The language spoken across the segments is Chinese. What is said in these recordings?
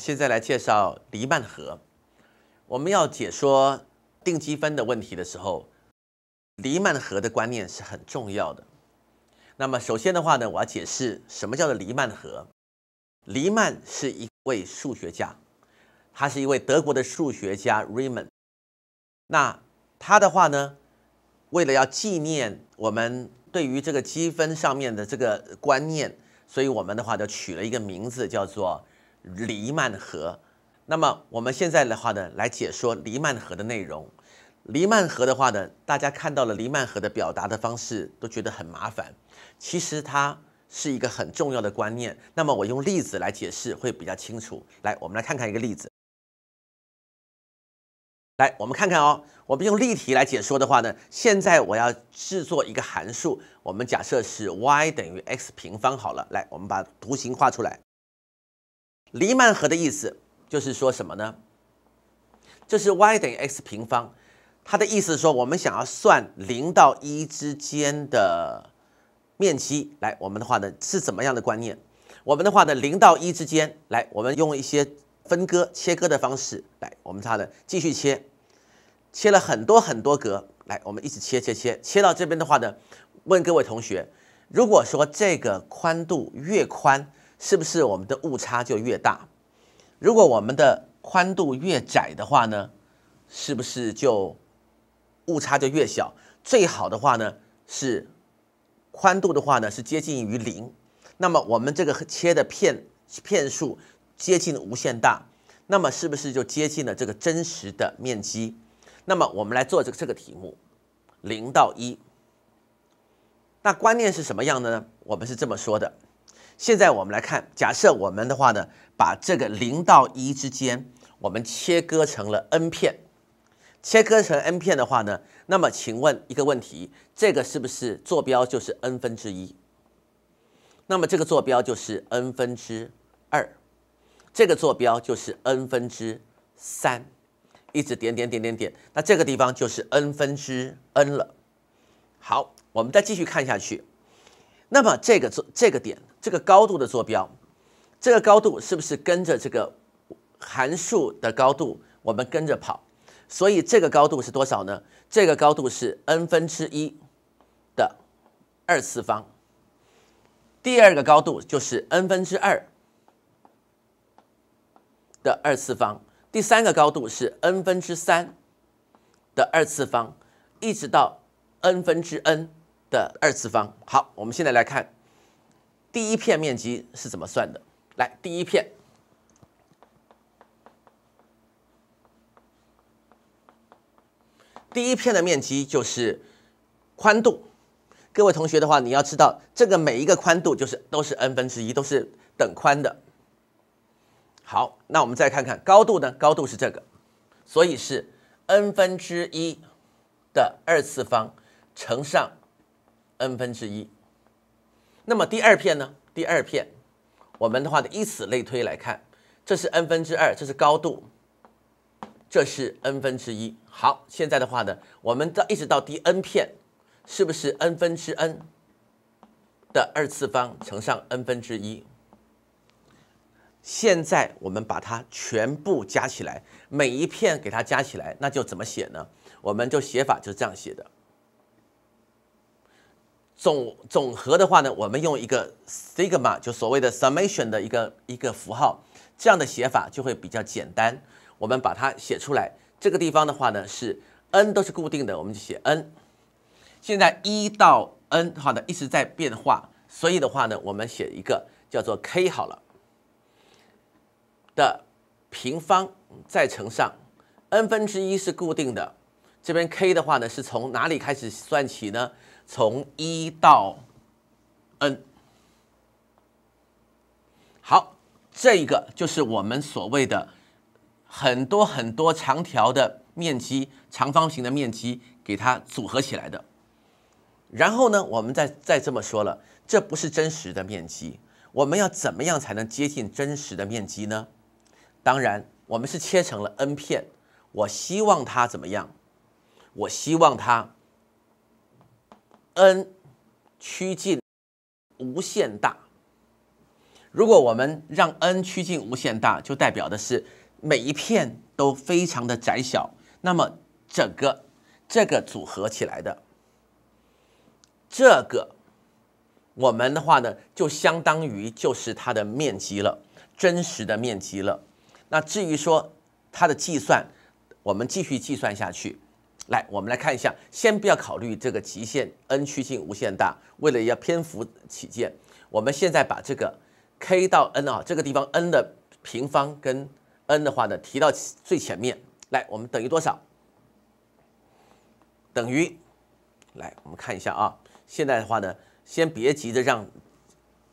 现在来介绍黎曼和。我们要解说定积分的问题的时候，黎曼和的观念是很重要的。那么首先的话呢，我要解释什么叫做黎曼和。黎曼是一位数学家，他是一位德国的数学家 Riemann。那他的话呢，为了要纪念我们对于这个积分上面的这个观念，所以我们的话就取了一个名字叫做。黎曼和，那么我们现在的话呢，来解说黎曼和的内容。黎曼和的话呢，大家看到了黎曼和的表达的方式，都觉得很麻烦。其实它是一个很重要的观念。那么我用例子来解释会比较清楚。来，我们来看看一个例子。来，我们看看哦。我们用例题来解说的话呢，现在我要制作一个函数，我们假设是 y 等于 x 平方好了。来，我们把图形画出来。黎曼和的意思就是说什么呢？就是 y 等于 x 平方，它的意思是说，我们想要算零到一之间的面积。来，我们的话呢是怎么样的观念？我们的话呢，零到一之间，来，我们用一些分割、切割的方式来，我们它的继续切，切了很多很多格。来，我们一直切切切，切到这边的话呢，问各位同学，如果说这个宽度越宽，是不是我们的误差就越大？如果我们的宽度越窄的话呢，是不是就误差就越小？最好的话呢是宽度的话呢是接近于零，那么我们这个切的片片数接近无限大，那么是不是就接近了这个真实的面积？那么我们来做这个这个题目，零到一，那观念是什么样的呢？我们是这么说的。现在我们来看，假设我们的话呢，把这个零到一之间，我们切割成了 n 片，切割成 n 片的话呢，那么请问一个问题，这个是不是坐标就是 n 分之一？那么这个坐标就是 n 分之二，这个坐标就是 n 分之三，一直点点点点点，那这个地方就是 n 分之 n 了。好，我们再继续看下去，那么这个这这个点。这个高度的坐标，这个高度是不是跟着这个函数的高度我们跟着跑？所以这个高度是多少呢？这个高度是 n 分之一的二次方。第二个高度就是 n 分之二的二次方。第三个高度是 n 分之三的二次方，一直到 n 分之 n 的二次方。好，我们现在来看。第一片面积是怎么算的？来，第一片，第一片的面积就是宽度。各位同学的话，你要知道这个每一个宽度就是都是 n 分之一，都是等宽的。好，那我们再看看高度呢？高度是这个，所以是 n 分之一的二次方乘上 n 分之一。那么第二片呢？第二片，我们的话呢，以此类推来看，这是 n 分之二，这是高度，这是 n 分之一。好，现在的话呢，我们到一直到第 n 片，是不是 n 分之 n 的二次方乘上 n 分之一？现在我们把它全部加起来，每一片给它加起来，那就怎么写呢？我们就写法就是这样写的。总总和的话呢，我们用一个 sigma，就所谓的 summation 的一个一个符号，这样的写法就会比较简单。我们把它写出来，这个地方的话呢是 n 都是固定的，我们就写 n。现在一到 n 的话呢一直在变化，所以的话呢，我们写一个叫做 k 好了的平方，再乘上 n 分之一是固定的。这边 k 的话呢是从哪里开始算起呢？从一到 n，好，这个就是我们所谓的很多很多长条的面积，长方形的面积，给它组合起来的。然后呢，我们再再这么说了，这不是真实的面积。我们要怎么样才能接近真实的面积呢？当然，我们是切成了 n 片，我希望它怎么样？我希望它。n 趋近无限大。如果我们让 n 趋近无限大，就代表的是每一片都非常的窄小。那么整个这个组合起来的这个，我们的话呢，就相当于就是它的面积了，真实的面积了。那至于说它的计算，我们继续计算下去。来，我们来看一下，先不要考虑这个极限 n 趋近无限大。为了要篇幅起见，我们现在把这个 k 到 n 啊这个地方 n 的平方跟 n 的话呢提到最前面。来，我们等于多少？等于，来我们看一下啊。现在的话呢，先别急着让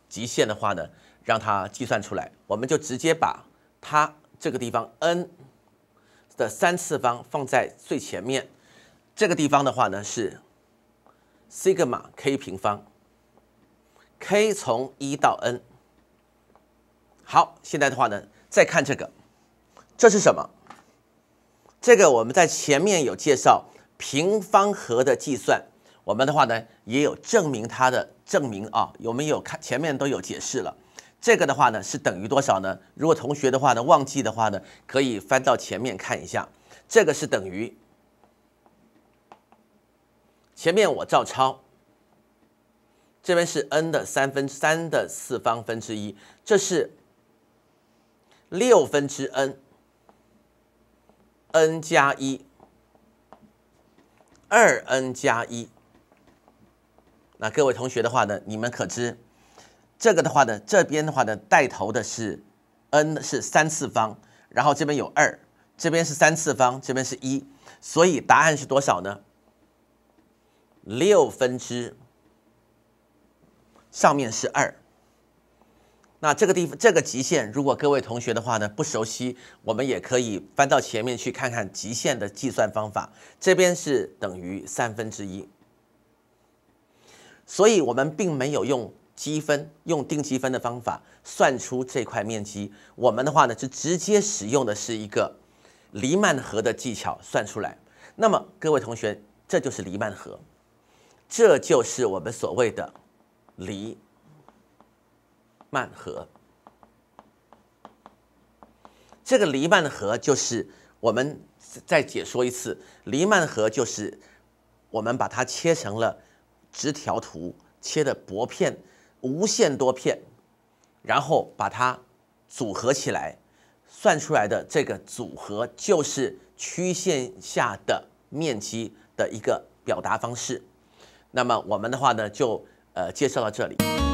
极限的话呢让它计算出来，我们就直接把它这个地方 n 的三次方放在最前面。这个地方的话呢是西格玛 k 平方，k 从一到 n。好，现在的话呢再看这个，这是什么？这个我们在前面有介绍平方和的计算，我们的话呢也有证明它的证明啊，我们有看前面都有解释了。这个的话呢是等于多少呢？如果同学的话呢忘记的话呢，可以翻到前面看一下，这个是等于。前面我照抄，这边是 n 的三分之三的四方分之一，这是六分之 n，n 加一，二 n 加一。那各位同学的话呢，你们可知这个的话呢，这边的话呢带头的是 n 是三次方，然后这边有二，这边是三次方，这边是一，所以答案是多少呢？六分之，上面是二。那这个地方这个极限，如果各位同学的话呢不熟悉，我们也可以翻到前面去看看极限的计算方法。这边是等于三分之一。所以我们并没有用积分，用定积分的方法算出这块面积。我们的话呢是直接使用的是一个黎曼和的技巧算出来。那么各位同学，这就是黎曼和。这就是我们所谓的黎曼和。这个黎曼和就是我们再解说一次，黎曼和就是我们把它切成了直条图，切的薄片，无限多片，然后把它组合起来，算出来的这个组合就是曲线下的面积的一个表达方式。那么我们的话呢，就呃介绍到这里。